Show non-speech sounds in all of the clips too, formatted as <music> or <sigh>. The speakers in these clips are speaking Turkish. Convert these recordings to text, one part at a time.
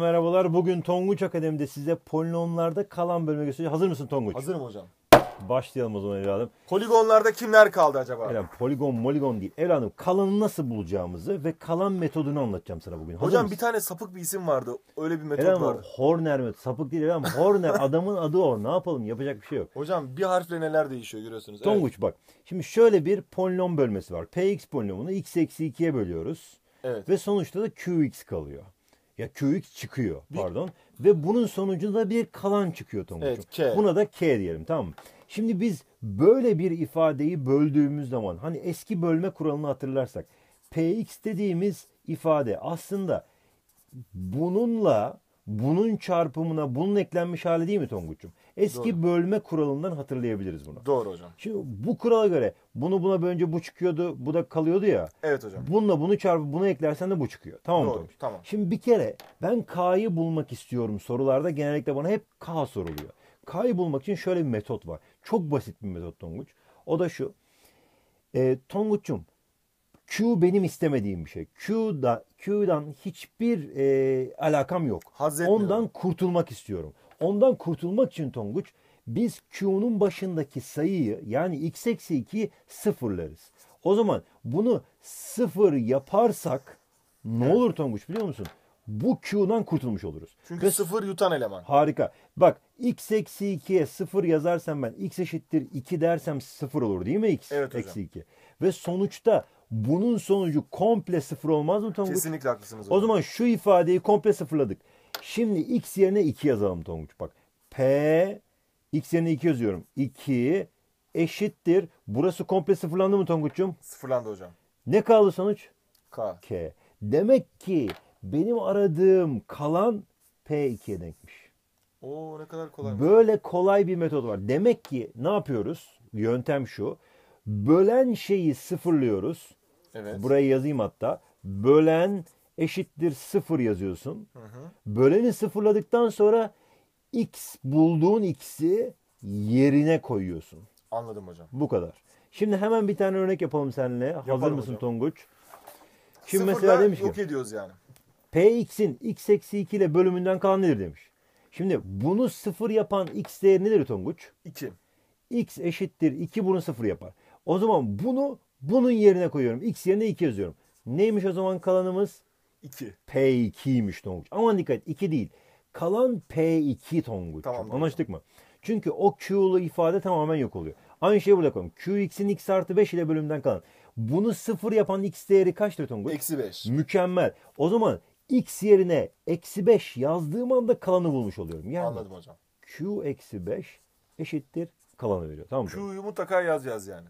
Merhabalar. Bugün Tonguç Akademi'de size polinomlarda kalan bölümü göstereceğiz. Hazır mısın Tonguç? Hazırım hocam. Başlayalım o zaman evladım. Poligonlarda kimler kaldı acaba? Evladım poligon moligon değil. Evladım kalanı nasıl bulacağımızı ve kalan metodunu anlatacağım sana bugün. Hazır hocam mısın? bir tane sapık bir isim vardı. Öyle bir metot evladım, vardı. Horner metodu Sapık değil evladım. Horner <laughs> adamın adı o. Ne yapalım yapacak bir şey yok. Hocam bir harfle neler değişiyor görüyorsunuz. Tonguç evet. bak. Şimdi şöyle bir polinom bölmesi var. Px polinomunu x eksi 2'ye bölüyoruz. Evet. Ve sonuçta da qx kalıyor ya köyük çıkıyor bir... pardon ve bunun sonucunda bir kalan çıkıyor Tonguç'um. Evet, Buna da K diyelim tamam mı? Şimdi biz böyle bir ifadeyi böldüğümüz zaman hani eski bölme kuralını hatırlarsak px dediğimiz ifade aslında bununla bunun çarpımına bunun eklenmiş hali değil mi Tonguç'um? Eski Doğru. bölme kuralından hatırlayabiliriz bunu. Doğru hocam. Şimdi bu kurala göre bunu buna önce bu çıkıyordu, bu da kalıyordu ya. Evet hocam. Bununla bunu çarpı bunu eklersen de bu çıkıyor. Tamam mı? Doğru, tamam. Şimdi bir kere ben K'yı bulmak istiyorum sorularda genellikle bana hep K soruluyor. K'yı bulmak için şöyle bir metot var. Çok basit bir metot Tonguç. O da şu. E, Tonguç'um Q benim istemediğim bir şey. Q da Q'dan hiçbir e, alakam yok. Ondan kurtulmak istiyorum. Ondan kurtulmak için Tonguç biz Q'nun başındaki sayıyı yani x eksi 2'yi sıfırlarız. O zaman bunu sıfır yaparsak ne evet. olur Tonguç biliyor musun? Bu Q'dan kurtulmuş oluruz. Çünkü Ve sıfır yutan eleman. Harika. Bak x eksi 2'ye sıfır yazarsam ben x eşittir 2 dersem sıfır olur değil mi x evet, eksi 2? Ve sonuçta bunun sonucu komple sıfır olmaz mı Tonguç? Kesinlikle haklısınız. O zaman şu ifadeyi komple sıfırladık. Şimdi x yerine 2 yazalım Tonguç. Bak p x yerine 2 yazıyorum. 2 eşittir. Burası komple sıfırlandı mı Tonguç'cum? Sıfırlandı hocam. Ne kaldı sonuç? K. K. Demek ki benim aradığım kalan P2'ye denkmiş. Oo ne kadar kolay. Böyle kolay bir metot var. Demek ki ne yapıyoruz? Yöntem şu. Bölen şeyi sıfırlıyoruz. Evet. Buraya yazayım hatta. Bölen eşittir sıfır yazıyorsun. Hı hı. Böleni sıfırladıktan sonra x bulduğun x'i yerine koyuyorsun. Anladım hocam. Bu kadar. Şimdi hemen bir tane örnek yapalım seninle. Yapalım Hazır mısın hocam. Tonguç? Şimdi Sıfırda mesela demiş ki. yok ediyoruz yani. Px'in x eksi 2 ile bölümünden kalan nedir demiş. Şimdi bunu sıfır yapan x değeri nedir Tonguç? 2. x eşittir 2 bunu sıfır yapar. O zaman bunu bunun yerine koyuyorum. X yerine 2 yazıyorum. Neymiş o zaman kalanımız? 2. P2'ymiş Tonguç. Ama dikkat 2 değil. Kalan P2 Tonguç. Tamam, Anlaştık mı? Çünkü o Q'lu ifade tamamen yok oluyor. Aynı şeyi burada koyalım. Qx'in x artı 5 ile bölümden kalan. Bunu sıfır yapan x değeri kaçtır Tonguç? Eksi 5. Mükemmel. O zaman x yerine eksi 5 yazdığım anda kalanı bulmuş oluyorum. Yani Anladım hocam. Q eksi 5 eşittir kalanı veriyor. Tamam mı? Q'yu mutlaka yaz yaz yani.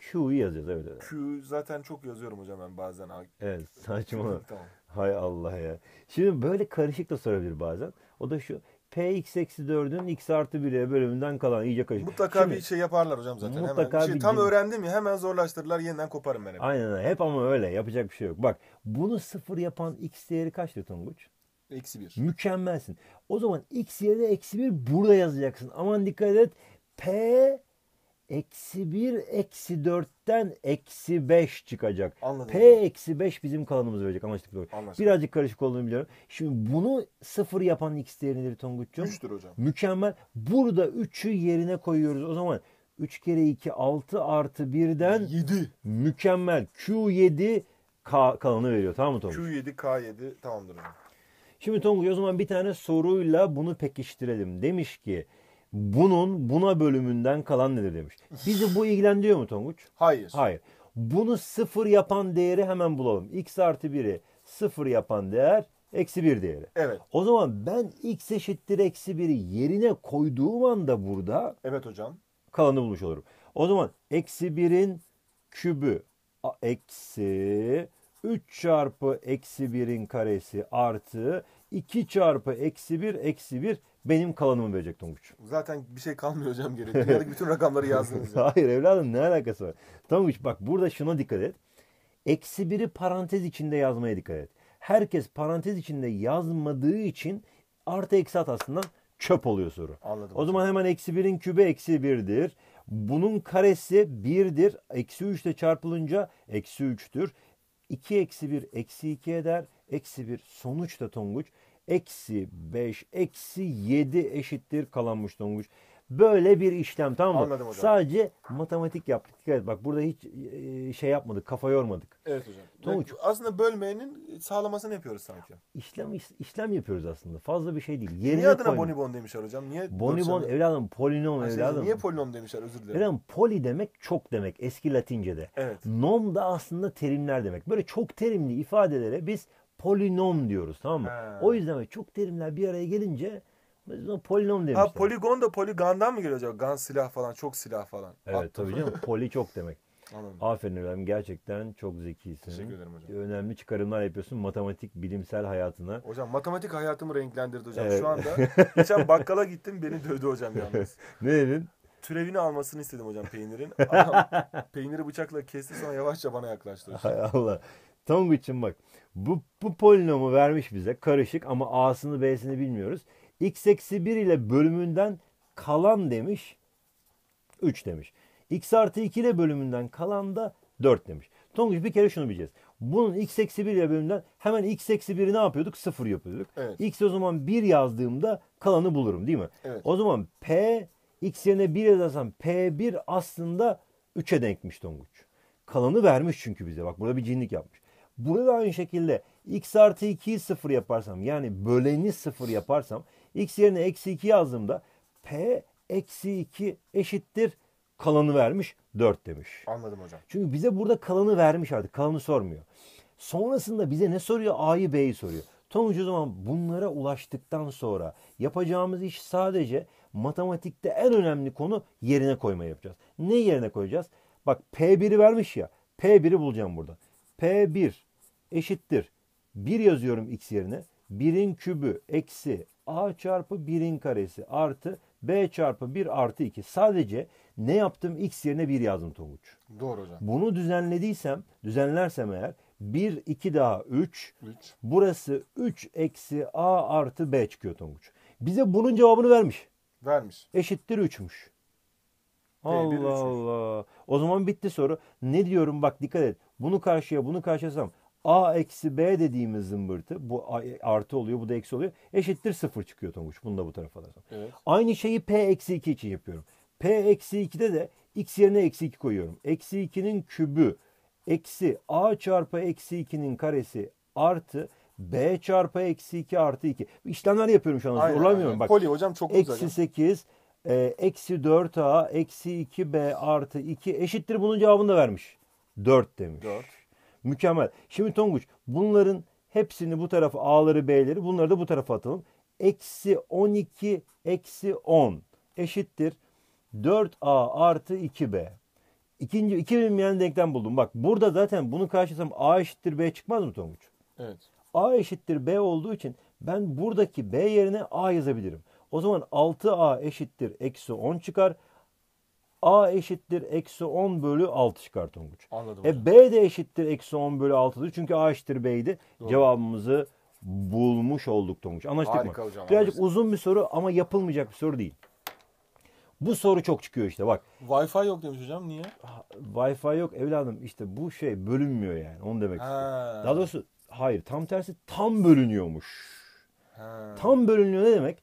Q'yu yazacağız evet. evet. Q zaten çok yazıyorum hocam ben bazen. Evet <laughs> saçma. tamam. Hay Allah ya. Şimdi böyle karışık da sorabilir bazen. O da şu. Px eksi 4'ün x artı 1'e bölümünden kalan iyice karışık. Mutlaka Şimdi, bir şey yaparlar hocam zaten. Mutlaka hemen. Şey, bir tam gibi. öğrendim ya hemen zorlaştırırlar yeniden koparım ben. Hep. Aynen hep ama öyle yapacak bir şey yok. Bak bunu sıfır yapan x değeri kaçtı Tonguç? Eksi 1. Mükemmelsin. O zaman x yerine eksi 1 burada yazacaksın. Aman dikkat et. P Eksi 1 eksi 4'ten eksi 5 çıkacak. Anladım. P eksi 5 bizim kalanımızı verecek. Anlaştık doğru. Anlaştık. Birazcık karışık olduğunu biliyorum. Şimdi bunu sıfır yapan x değeri nedir Tonguç'cum? 3'tür hocam. Mükemmel. Burada 3'ü yerine koyuyoruz. O zaman 3 kere 2 6 artı 1'den 7. Mükemmel. Q7 K kalanı veriyor. Tamam mı Tonguç? Q7 K7 tamamdır Şimdi Tonguç o zaman bir tane soruyla bunu pekiştirelim. Demiş ki bunun buna bölümünden kalan nedir demiş. Bizi bu ilgilendiriyor mu Tonguç? Hayır. Hayır. Bunu sıfır yapan değeri hemen bulalım. X artı 1'i sıfır yapan değer eksi 1 değeri. Evet. O zaman ben x eşittir eksi 1'i yerine koyduğum anda burada Evet hocam. kalanı bulmuş olurum. O zaman eksi 1'in kübü eksi 3 çarpı eksi 1'in karesi artı 2 çarpı eksi 1 eksi 1 benim kalanımı verecek Tonguç. Zaten bir şey kalmıyor hocam geri. Dünyadaki bütün <laughs> rakamları yazdınız. Hayır evladım ne alakası var? Tonguç bak burada şuna dikkat et. Eksi biri parantez içinde yazmaya dikkat et. Herkes parantez içinde yazmadığı için artı eksi aslında çöp oluyor soru. Anladım. O zaman hemen eksi birin kübe eksi birdir. Bunun karesi birdir. Eksi üçte çarpılınca eksi üçtür. 2 eksi 1 eksi 2 eder. Eksi 1 sonuçta Tonguç eksi 5 eksi 7 eşittir kalanmış donmuş. Böyle bir işlem tamam mı? Anladım hocam. Sadece matematik yaptık. Evet bak burada hiç e, şey yapmadık, kafa yormadık. Evet hocam. Tonguç, yani aslında bölmenin sağlamasını yapıyoruz sanki. İşlem işlem yapıyoruz aslında. Fazla bir şey değil. Yerine niye adına koyma. bonibon demişler hocam? Niye bonibon evladım, polinom yani evladım. Niye polinom demişler özür dilerim. Evladım poli demek çok demek eski Latince'de. Evet. Nom da aslında terimler demek. Böyle çok terimli ifadelere biz polinom diyoruz tamam mı? He. O yüzden çok terimler bir araya gelince biz ona polinom demişler. Ha poligon da poligandan mı geliyor acaba? Gan silah falan, çok silah falan. Evet Attım. tabii canım. <laughs> Poli çok demek. Anladım. Aferin efendim gerçekten çok zekisin. Teşekkür ederim hocam. Önemli çıkarımlar yapıyorsun matematik bilimsel hayatına. Hocam matematik hayatımı renklendirdi hocam evet. şu anda. <laughs> geçen bakkala gittim beni dövdü hocam yalnız. <laughs> ne dedin? Türevini almasını istedim hocam peynirin. Adam peyniri bıçakla kesti sonra yavaşça bana yaklaştı. Hay Allah. Tamam için bak bu, bu polinomu vermiş bize karışık ama a'sını b'sini bilmiyoruz. x eksi 1 ile bölümünden kalan demiş 3 demiş. x artı 2 ile bölümünden kalan da 4 demiş. Tonguç bir kere şunu bileceğiz. Bunun x eksi 1 ile bölümünden hemen x eksi 1'i ne yapıyorduk? 0 yapıyorduk. Evet. x o zaman 1 yazdığımda kalanı bulurum değil mi? Evet. O zaman p x yerine 1 yazarsam p1 aslında 3'e denkmiş Tonguç. Kalanı vermiş çünkü bize. Bak burada bir cinlik yapmış. Burada da aynı şekilde x artı 2'yi 0 yaparsam yani böleni 0 yaparsam x yerine eksi 2 yazdığımda p eksi 2 eşittir kalanı vermiş 4 demiş. Anladım hocam. Çünkü bize burada kalanı vermiş artık kalanı sormuyor. Sonrasında bize ne soruyor? A'yı B'yi soruyor. Sonuç o zaman bunlara ulaştıktan sonra yapacağımız iş sadece matematikte en önemli konu yerine koyma yapacağız. Ne yerine koyacağız? Bak P1'i vermiş ya. P1'i bulacağım burada. P1 eşittir. 1 yazıyorum x yerine. 1'in kübü eksi a çarpı 1'in karesi artı b çarpı 1 artı 2. Sadece ne yaptım? x yerine 1 yazdım Tonguç. Doğru hocam. Bunu düzenlediysem, düzenlersem eğer 1, 2 daha 3. 3. Burası 3 eksi a artı b çıkıyor Tonguç. Bize bunun cevabını vermiş. Vermiş. Eşittir 3'müş. Allah Allah. O zaman bitti soru. Ne diyorum bak dikkat et. Bunu karşıya bunu karşıya A eksi B dediğimiz zımbırtı bu artı oluyor bu da eksi oluyor. Eşittir sıfır çıkıyor Tonguç. Bunu da bu tarafa alırsan. Evet. Aynı şeyi P eksi 2 için yapıyorum. P eksi 2'de de x yerine eksi 2 koyuyorum. Eksi 2'nin kübü eksi a çarpı eksi 2'nin karesi artı b çarpı eksi 2 artı 2. İşlemler yapıyorum şu an. Zorlamıyorum bak. Poli hocam çok güzel. Eksi 8 ee, eksi 4a eksi 2b artı 2 eşittir bunun cevabını da vermiş. 4 demiş. 4. Mükemmel. Şimdi Tonguç bunların hepsini bu tarafa a'ları b'leri bunları da bu tarafa atalım. Eksi 12 eksi 10 eşittir 4a artı 2b. İkinci, iki bilinmeyen denklem buldum. Bak burada zaten bunu karşılasam a eşittir b çıkmaz mı Tonguç? Evet. a eşittir b olduğu için ben buradaki b yerine a yazabilirim. O zaman 6a eşittir eksi 10 çıkar. A eşittir eksi 10 bölü 6 çıkar Tonguç. Anladım. E, B de eşittir eksi 10 bölü 6'dı. Çünkü A eşittir B'ydi. Doğru. Cevabımızı bulmuş olduk Tonguç. Anlaştık Harika mı? Hocam, Birazcık anladım. uzun bir soru ama yapılmayacak bir soru değil. Bu soru çok çıkıyor işte bak. Wi-Fi yok demiş hocam niye? Wi-Fi yok evladım işte bu şey bölünmüyor yani onu demek istiyorum. Daha doğrusu hayır tam tersi tam bölünüyormuş. He. Tam bölünüyor ne demek?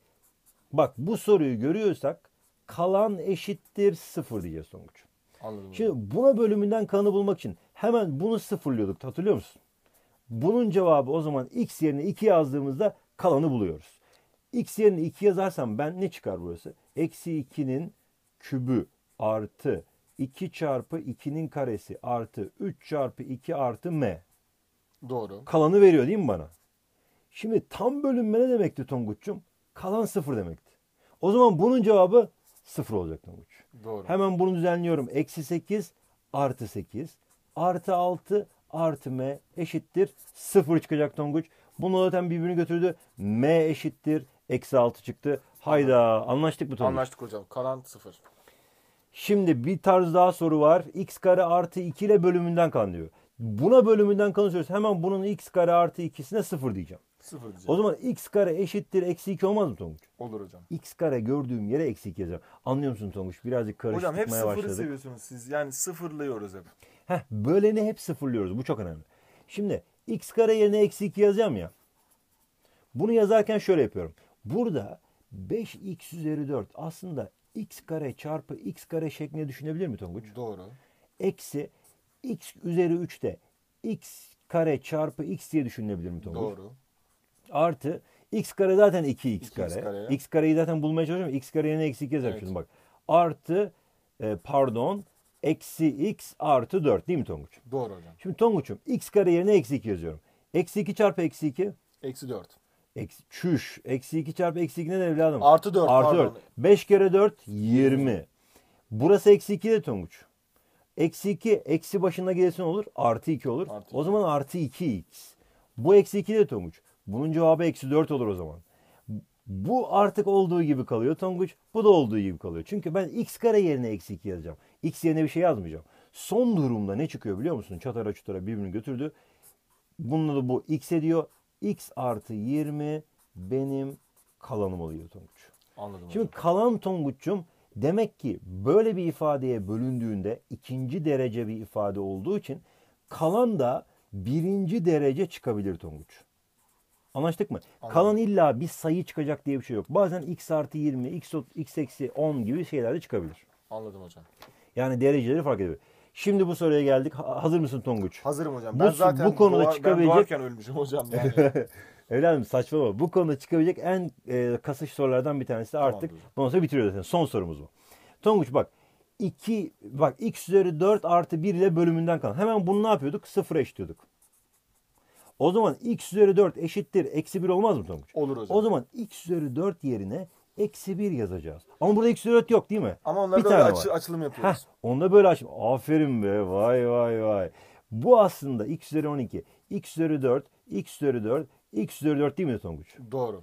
Bak bu soruyu görüyorsak kalan eşittir sıfır diye sonuç. Anladım. Şimdi buna bölümünden kalanı bulmak için hemen bunu sıfırlıyorduk hatırlıyor musun? Bunun cevabı o zaman x yerine 2 yazdığımızda kalanı buluyoruz. x yerine 2 yazarsam ben ne çıkar burası? Eksi 2'nin kübü artı 2 çarpı 2'nin karesi artı 3 çarpı 2 artı m. Doğru. Kalanı veriyor değil mi bana? Şimdi tam bölünme ne demekti Tonguç'cum? Kalan sıfır demekti. O zaman bunun cevabı sıfır olacak Noguç. Doğru. Hemen bunu düzenliyorum. Eksi 8 artı 8 artı 6 artı m eşittir sıfır çıkacak Tonguç. Bunu zaten birbirini götürdü. m eşittir eksi 6 çıktı. Hayda anlaştık mı Tonguç? Anlaştık hocam. Kalan sıfır. Şimdi bir tarz daha soru var. x kare artı 2 ile bölümünden kalan diyor. Buna bölümünden kanı söylüyoruz. Hemen bunun x kare artı 2'sine sıfır diyeceğim. Sıfır diyeceğim. O zaman x kare eşittir eksi 2 olmaz mı Tonguç? Olur hocam. X kare gördüğüm yere eksi 2 yazacağım. Anlıyor musun Tonguç? Birazcık karıştırmaya başladık. Hocam hep sıfırı başladık. seviyorsunuz siz. Yani sıfırlıyoruz hep. Heh, böleni hep sıfırlıyoruz. Bu çok önemli. Şimdi x kare yerine eksi 2 yazacağım ya. Bunu yazarken şöyle yapıyorum. Burada 5x üzeri 4 aslında x kare çarpı x kare şeklinde düşünebilir mi Tonguç? Doğru. Eksi x üzeri 3 de x kare çarpı x diye düşünebilir mi Tonguç? Doğru. Artı x kare zaten 2x, 2x kare. kare. X kareyi zaten bulmaya çalışıyorum. X kareye ne eksik yazar evet. şimdi bak. Artı e, pardon eksi x artı 4 değil mi Tonguç? Doğru hocam. Şimdi Tonguç'um x kare yerine eksi 2 yazıyorum. Eksi 2 çarpı eksi 2. Eksi 4. Eksi, çüş. Eksi 2 çarpı eksi ne evladım. Artı 4. Artı pardon. 4. 5 kere 4 20. Burası eksi 2 de Tonguç. Eksi 2 eksi başına gidesin olur. Artı 2 olur. Artı 2. O zaman artı 2x. Bu eksi 2 de Tonguç. Bunun cevabı eksi 4 olur o zaman. Bu artık olduğu gibi kalıyor Tonguç. Bu da olduğu gibi kalıyor. Çünkü ben x kare yerine eksi 2 yazacağım. X yerine bir şey yazmayacağım. Son durumda ne çıkıyor biliyor musun? Çatara çutara birbirini götürdü. Bununla da bu x ediyor. x artı 20 benim kalanım oluyor Tonguç. Anladım Şimdi hocam. kalan Tonguç'um demek ki böyle bir ifadeye bölündüğünde ikinci derece bir ifade olduğu için kalan da birinci derece çıkabilir Tonguç. Anlaştık mı? Anladım. Kalan illa bir sayı çıkacak diye bir şey yok. Bazen x artı 20, x, x eksi 10 gibi şeyler de çıkabilir. Anladım hocam. Yani dereceleri fark ediyor. Şimdi bu soruya geldik. hazır mısın Tonguç? Hazırım hocam. Bu, zaten bu konuda doğa, çıkabilecek... ben doğarken ölmüşüm hocam. Yani. <laughs> Evladım saçmalama. Bu konuda çıkabilecek en e, kasış sorulardan bir tanesi de artık. Tamam, Bundan sonra bitiriyoruz zaten. Son sorumuz bu. Tonguç bak 2 bak x üzeri 4 artı 1 ile bölümünden kalan. Hemen bunu ne yapıyorduk? Sıfıra eşitliyorduk. O zaman x üzeri 4 eşittir eksi 1 olmaz mı Tonguç? Olur hocam. O zaman x üzeri 4 yerine eksi 1 yazacağız. Ama burada x üzeri 4 yok değil mi? Ama onlarda böyle aç, açılım yapıyoruz. Heh, onda böyle açılım. Aferin be vay vay vay. Bu aslında x üzeri 12, x üzeri 4, x üzeri 4, x üzeri 4 değil mi Tonguç? Doğru.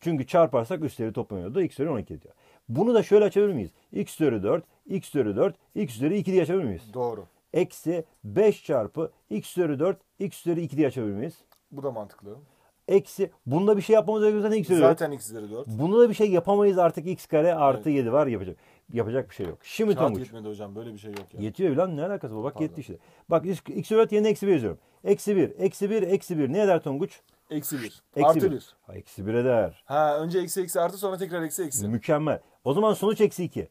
Çünkü çarparsak üstleri da X üzeri 12 diyor. Bunu da şöyle açabilir miyiz? X üzeri 4, X üzeri 4, X üzeri 2 diye açabilir miyiz? Doğru eksi 5 çarpı x üzeri 4 x üzeri 2 diye açabilmeyiz. Bu da mantıklı. Eksi bunda bir şey yapmamız gerekiyor zaten x üzeri 4. Zaten x üzeri 4. Bunda da bir şey yapamayız artık x kare artı evet. 7 var yapacak. Yapacak bir şey yok. Şimdi Kağıt Tomuç. yetmedi hocam böyle bir şey yok ya. Yetiyor lan ne alakası var bak Pardon. yetti işte. Bak x üzeri 4 yerine eksi 1 yazıyorum. Eksi 1 eksi 1 eksi 1 ne eder Tonguç? Eksi 1. Eksi artı 1. 1. Ha, eksi 1 eder. Ha, önce eksi eksi artı sonra tekrar eksi eksi. Mükemmel. O zaman sonuç eksi 2.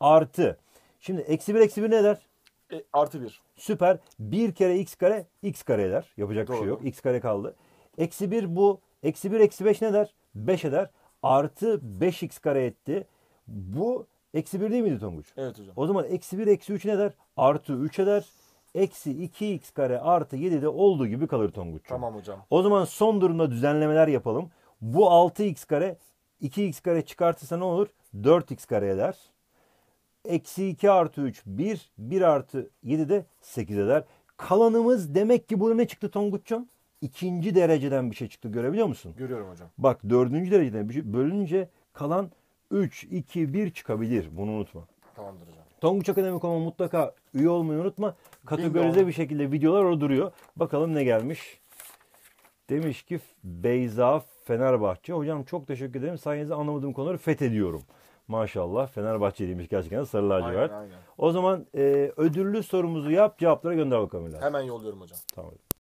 Artı. Şimdi eksi 1 eksi 1 ne eder? E, artı bir. Süper. Bir kere x kare x kare eder. Yapacak Doğru. bir şey yok. x kare kaldı. Eksi bir bu. Eksi bir eksi beş ne der? Beş eder. Artı beş x kare etti. Bu eksi bir değil miydi Tonguç? Evet hocam. O zaman eksi bir eksi üç ne der? Artı üç eder. Eksi iki x kare artı yedi de olduğu gibi kalır Tonguç. Tamam hocam. O zaman son durumda düzenlemeler yapalım. Bu altı x kare 2x kare çıkartırsa ne olur? 4x kare eder. Eksi 2 artı 3 1. 1 artı 7 de 8 eder. Kalanımız demek ki burada ne çıktı Tonguç'cum? İkinci dereceden bir şey çıktı görebiliyor musun? Görüyorum hocam. Bak dördüncü dereceden bir şey bölünce kalan 3, 2, 1 çıkabilir. Bunu unutma. Tamamdır hocam. Tonguç Akademik ama mutlaka üye olmayı unutma. Kategorize bir şekilde videolar orada duruyor. Bakalım ne gelmiş. Demiş ki Beyza Fenerbahçe. Hocam çok teşekkür ederim. Sayenizde anlamadığım konuları fethediyorum. Maşallah Fenerbahçeliymiş gerçekten sarı lacivert. O zaman e, ödüllü sorumuzu yap cevaplara gönder bakalım. Hemen yolluyorum hocam. Tamam.